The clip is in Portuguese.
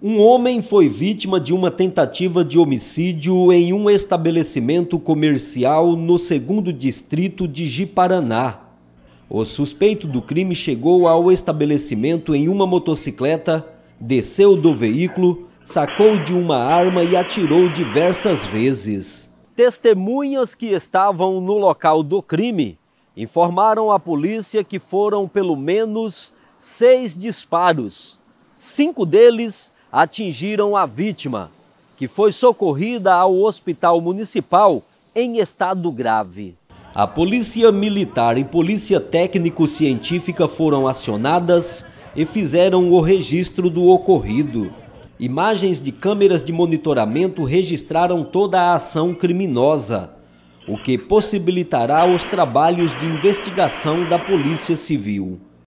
Um homem foi vítima de uma tentativa de homicídio em um estabelecimento comercial no segundo distrito de Jiparaná. O suspeito do crime chegou ao estabelecimento em uma motocicleta, desceu do veículo, sacou de uma arma e atirou diversas vezes. Testemunhas que estavam no local do crime informaram à polícia que foram pelo menos seis disparos, cinco deles atingiram a vítima, que foi socorrida ao hospital municipal em estado grave. A Polícia Militar e Polícia Técnico-Científica foram acionadas e fizeram o registro do ocorrido. Imagens de câmeras de monitoramento registraram toda a ação criminosa, o que possibilitará os trabalhos de investigação da Polícia Civil.